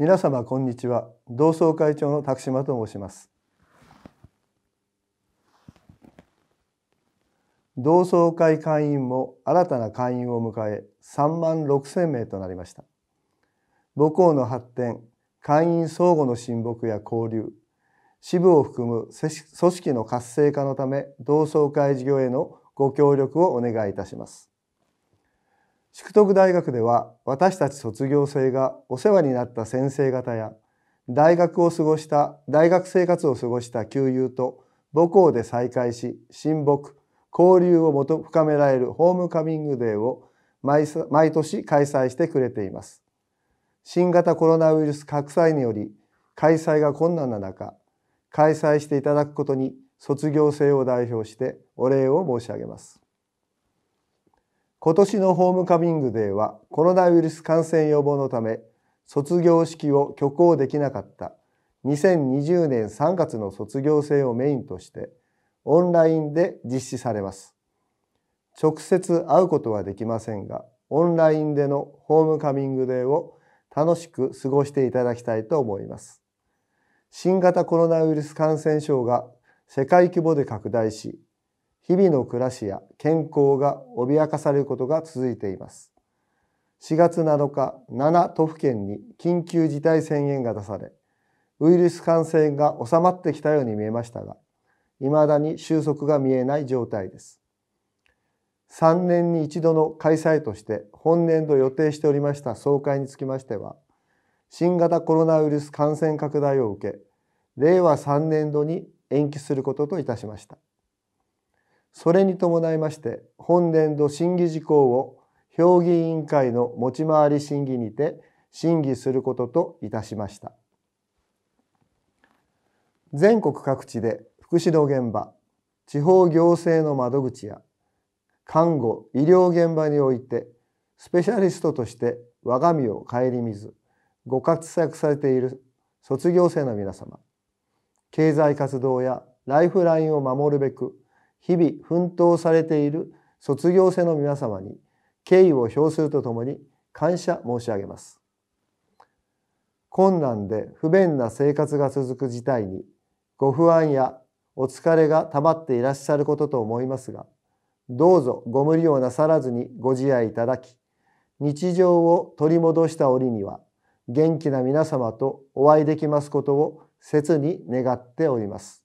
皆様こんにちは同窓会長の拓島と申します同窓会会員も新たな会員を迎え3万6千名となりました母校の発展会員相互の親睦や交流支部を含む組織の活性化のため同窓会事業へのご協力をお願いいたします淑徳大学では私たち卒業生がお世話になった先生方や大学を過ごした大学生活を過ごした旧友と母校で再会し親睦交流をもと深められるホームカミングデーを毎年開催してくれています新型コロナウイルス拡散により開催が困難な中開催していただくことに卒業生を代表してお礼を申し上げます今年のホームカミングデーはコロナウイルス感染予防のため卒業式を挙行できなかった2020年3月の卒業生をメインとしてオンラインで実施されます。直接会うことはできませんがオンラインでのホームカミングデーを楽しく過ごしていただきたいと思います。新型コロナウイルス感染症が世界規模で拡大し日々の暮らしや健康が脅かされることが続いています。4月7日、7都府県に緊急事態宣言が出され、ウイルス感染が収まってきたように見えましたが、未だに収束が見えない状態です。3年に一度の開催として本年度予定しておりました総会につきましては、新型コロナウイルス感染拡大を受け、令和3年度に延期することといたしました。それに伴いまして本年度審議事項を評議委員会の持ち回り審議にて審議することといたしました全国各地で福祉の現場地方行政の窓口や看護医療現場においてスペシャリストとして我が身を顧みずご活躍されている卒業生の皆様経済活動やライフラインを守るべく日々奮闘されている卒業生の皆様に敬意を表するとともに感謝申し上げます。困難で不便な生活が続く事態にご不安やお疲れが溜まっていらっしゃることと思いますがどうぞご無理をなさらずにご自愛いただき日常を取り戻した折には元気な皆様とお会いできますことを切に願っております。